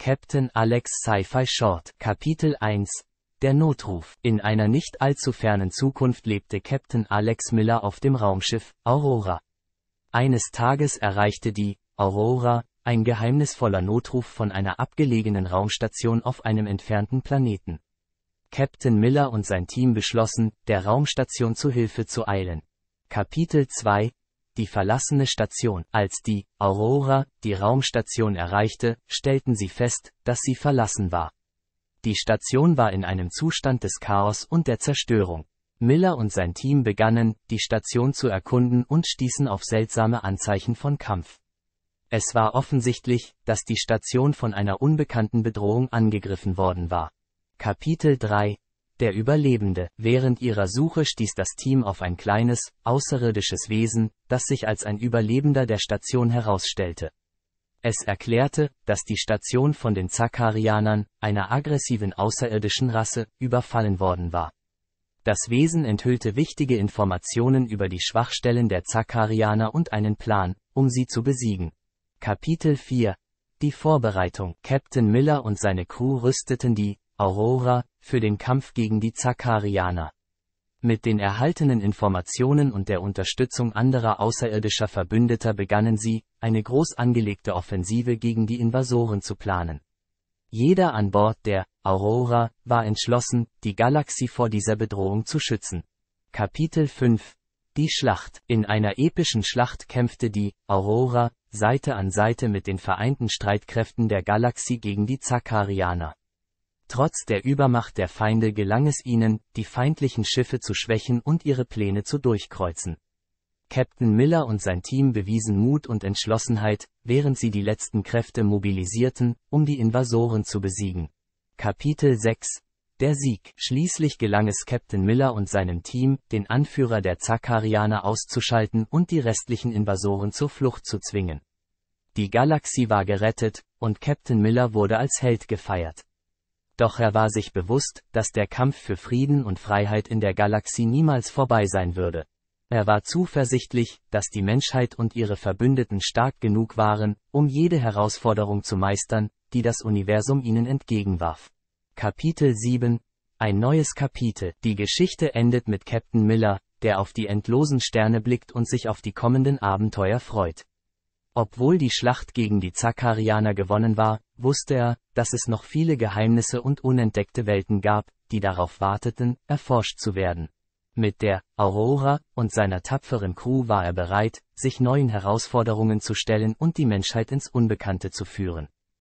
Captain Alex Sci-Fi Short, Kapitel 1, der Notruf. In einer nicht allzu fernen Zukunft lebte Captain Alex Miller auf dem Raumschiff Aurora. Eines Tages erreichte die Aurora ein geheimnisvoller Notruf von einer abgelegenen Raumstation auf einem entfernten Planeten. Captain Miller und sein Team beschlossen, der Raumstation zu Hilfe zu eilen. Kapitel 2 die verlassene Station. Als die Aurora die Raumstation erreichte, stellten sie fest, dass sie verlassen war. Die Station war in einem Zustand des Chaos und der Zerstörung. Miller und sein Team begannen, die Station zu erkunden und stießen auf seltsame Anzeichen von Kampf. Es war offensichtlich, dass die Station von einer unbekannten Bedrohung angegriffen worden war. Kapitel 3 der Überlebende. Während ihrer Suche stieß das Team auf ein kleines, außerirdisches Wesen, das sich als ein Überlebender der Station herausstellte. Es erklärte, dass die Station von den Zakarianern, einer aggressiven außerirdischen Rasse, überfallen worden war. Das Wesen enthüllte wichtige Informationen über die Schwachstellen der Zakarianer und einen Plan, um sie zu besiegen. Kapitel 4 Die Vorbereitung Captain Miller und seine Crew rüsteten die Aurora für den Kampf gegen die Zakarianer. Mit den erhaltenen Informationen und der Unterstützung anderer außerirdischer Verbündeter begannen sie, eine groß angelegte Offensive gegen die Invasoren zu planen. Jeder an Bord der Aurora war entschlossen, die Galaxie vor dieser Bedrohung zu schützen. Kapitel 5 Die Schlacht In einer epischen Schlacht kämpfte die Aurora Seite an Seite mit den vereinten Streitkräften der Galaxie gegen die Zakarianer. Trotz der Übermacht der Feinde gelang es ihnen, die feindlichen Schiffe zu schwächen und ihre Pläne zu durchkreuzen. Captain Miller und sein Team bewiesen Mut und Entschlossenheit, während sie die letzten Kräfte mobilisierten, um die Invasoren zu besiegen. Kapitel 6 Der Sieg Schließlich gelang es Captain Miller und seinem Team, den Anführer der Zakarianer auszuschalten und die restlichen Invasoren zur Flucht zu zwingen. Die Galaxie war gerettet, und Captain Miller wurde als Held gefeiert doch er war sich bewusst, dass der Kampf für Frieden und Freiheit in der Galaxie niemals vorbei sein würde. Er war zuversichtlich, dass die Menschheit und ihre Verbündeten stark genug waren, um jede Herausforderung zu meistern, die das Universum ihnen entgegenwarf. Kapitel 7 Ein neues Kapitel. Die Geschichte endet mit Captain Miller, der auf die endlosen Sterne blickt und sich auf die kommenden Abenteuer freut. Obwohl die Schlacht gegen die Zakarianer gewonnen war, wusste er, dass es noch viele Geheimnisse und unentdeckte Welten gab, die darauf warteten, erforscht zu werden. Mit der Aurora und seiner tapferen Crew war er bereit, sich neuen Herausforderungen zu stellen und die Menschheit ins Unbekannte zu führen.